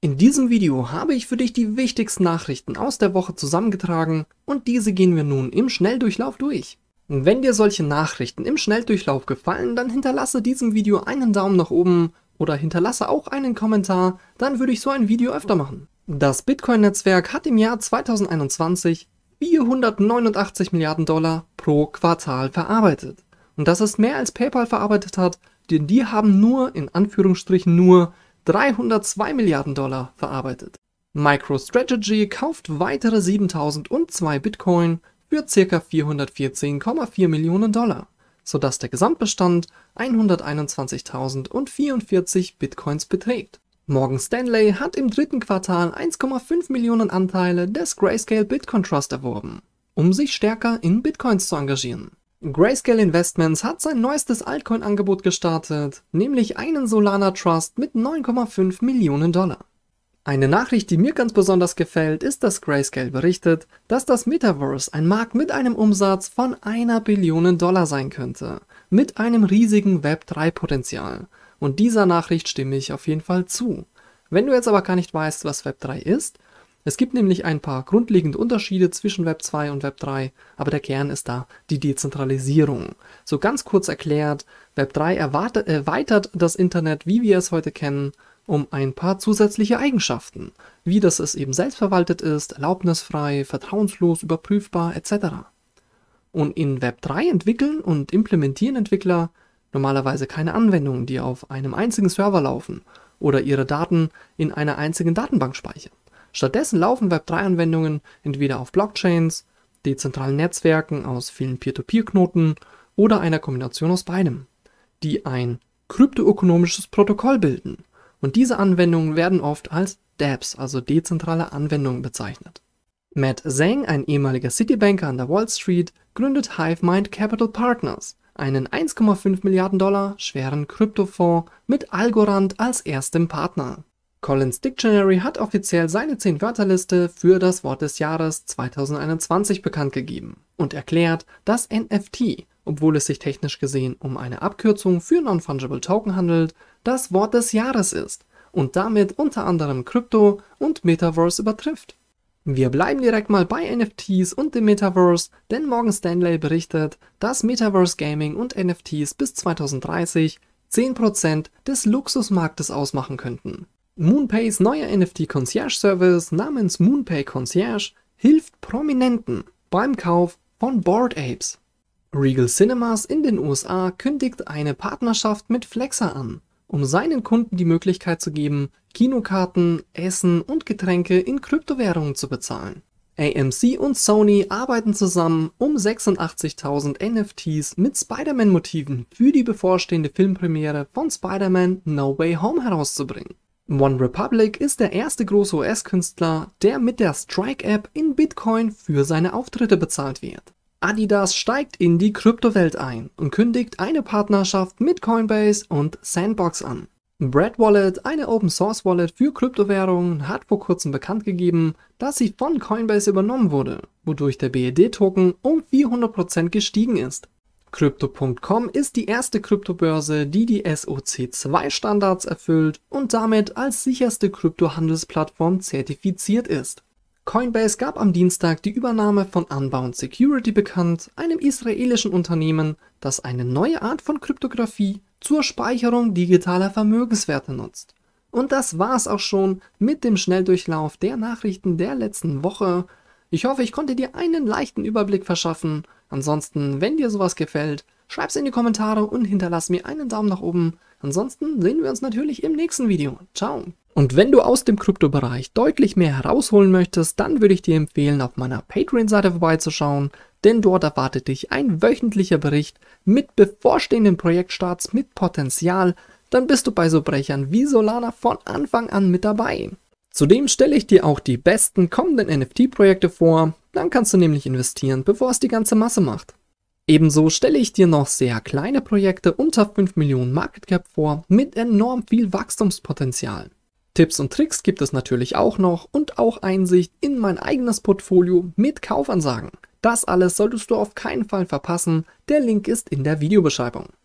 In diesem Video habe ich für dich die wichtigsten Nachrichten aus der Woche zusammengetragen und diese gehen wir nun im Schnelldurchlauf durch. Wenn dir solche Nachrichten im Schnelldurchlauf gefallen, dann hinterlasse diesem Video einen Daumen nach oben oder hinterlasse auch einen Kommentar, dann würde ich so ein Video öfter machen. Das Bitcoin-Netzwerk hat im Jahr 2021 489 Milliarden Dollar pro Quartal verarbeitet. Und das ist mehr als PayPal verarbeitet hat, denn die haben nur, in Anführungsstrichen nur, 302 Milliarden Dollar verarbeitet. MicroStrategy kauft weitere 7002 Bitcoin für ca. 414,4 Millionen Dollar, sodass der Gesamtbestand 121.044 Bitcoins beträgt. Morgan Stanley hat im dritten Quartal 1,5 Millionen Anteile des Grayscale Bitcoin Trust erworben, um sich stärker in Bitcoins zu engagieren. Grayscale Investments hat sein neuestes Altcoin-Angebot gestartet, nämlich einen Solana Trust mit 9,5 Millionen Dollar. Eine Nachricht, die mir ganz besonders gefällt, ist, dass Grayscale berichtet, dass das Metaverse ein Markt mit einem Umsatz von einer Billion Dollar sein könnte, mit einem riesigen Web3-Potenzial. Und dieser Nachricht stimme ich auf jeden Fall zu. Wenn du jetzt aber gar nicht weißt, was Web3 ist es gibt nämlich ein paar grundlegende Unterschiede zwischen Web 2 und Web 3, aber der Kern ist da die Dezentralisierung. So ganz kurz erklärt, Web 3 erwartet, erweitert das Internet, wie wir es heute kennen, um ein paar zusätzliche Eigenschaften, wie dass es eben selbstverwaltet ist, erlaubnisfrei, vertrauenslos, überprüfbar etc. Und in Web 3 entwickeln und implementieren Entwickler normalerweise keine Anwendungen, die auf einem einzigen Server laufen oder ihre Daten in einer einzigen Datenbank speichern. Stattdessen laufen Web3-Anwendungen entweder auf Blockchains, dezentralen Netzwerken aus vielen Peer-to-Peer-Knoten oder einer Kombination aus beidem, die ein kryptoökonomisches Protokoll bilden. Und diese Anwendungen werden oft als dApps, also dezentrale Anwendungen, bezeichnet. Matt Zhang, ein ehemaliger Citibanker an der Wall Street, gründet HiveMind Capital Partners, einen 1,5 Milliarden Dollar schweren Kryptofonds mit Algorand als erstem Partner. Collins Dictionary hat offiziell seine 10-Wörterliste für das Wort des Jahres 2021 bekannt gegeben und erklärt, dass NFT, obwohl es sich technisch gesehen um eine Abkürzung für Non-Fungible Token handelt, das Wort des Jahres ist und damit unter anderem Krypto und Metaverse übertrifft. Wir bleiben direkt mal bei NFTs und dem Metaverse, denn Morgan Stanley berichtet, dass Metaverse Gaming und NFTs bis 2030 10% des Luxusmarktes ausmachen könnten. Moonpays neuer NFT-Concierge-Service namens Moonpay Concierge hilft Prominenten beim Kauf von Board Apes. Regal Cinemas in den USA kündigt eine Partnerschaft mit Flexer an, um seinen Kunden die Möglichkeit zu geben, Kinokarten, Essen und Getränke in Kryptowährungen zu bezahlen. AMC und Sony arbeiten zusammen, um 86.000 NFTs mit Spider-Man-Motiven für die bevorstehende Filmpremiere von Spider-Man No Way Home herauszubringen. OneRepublic ist der erste große US-Künstler, der mit der Strike-App in Bitcoin für seine Auftritte bezahlt wird. Adidas steigt in die Kryptowelt ein und kündigt eine Partnerschaft mit Coinbase und Sandbox an. Bread Wallet, eine Open Source Wallet für Kryptowährungen, hat vor kurzem bekannt gegeben, dass sie von Coinbase übernommen wurde, wodurch der BED-Token um 400% gestiegen ist. Crypto.com ist die erste Kryptobörse, die die SOC2-Standards erfüllt und damit als sicherste Kryptohandelsplattform zertifiziert ist. Coinbase gab am Dienstag die Übernahme von Unbound Security bekannt, einem israelischen Unternehmen, das eine neue Art von Kryptographie zur Speicherung digitaler Vermögenswerte nutzt. Und das war's auch schon mit dem Schnelldurchlauf der Nachrichten der letzten Woche. Ich hoffe, ich konnte dir einen leichten Überblick verschaffen. Ansonsten, wenn dir sowas gefällt, schreib's in die Kommentare und hinterlass mir einen Daumen nach oben. Ansonsten sehen wir uns natürlich im nächsten Video. Ciao! Und wenn du aus dem Kryptobereich deutlich mehr herausholen möchtest, dann würde ich dir empfehlen, auf meiner Patreon-Seite vorbeizuschauen, denn dort erwartet dich ein wöchentlicher Bericht mit bevorstehenden Projektstarts mit Potenzial, dann bist du bei so Brechern wie Solana von Anfang an mit dabei. Zudem stelle ich dir auch die besten kommenden NFT-Projekte vor, dann kannst du nämlich investieren, bevor es die ganze Masse macht. Ebenso stelle ich dir noch sehr kleine Projekte unter 5 Millionen Market Cap vor mit enorm viel Wachstumspotenzial. Tipps und Tricks gibt es natürlich auch noch und auch Einsicht in mein eigenes Portfolio mit Kaufansagen. Das alles solltest du auf keinen Fall verpassen, der Link ist in der Videobeschreibung.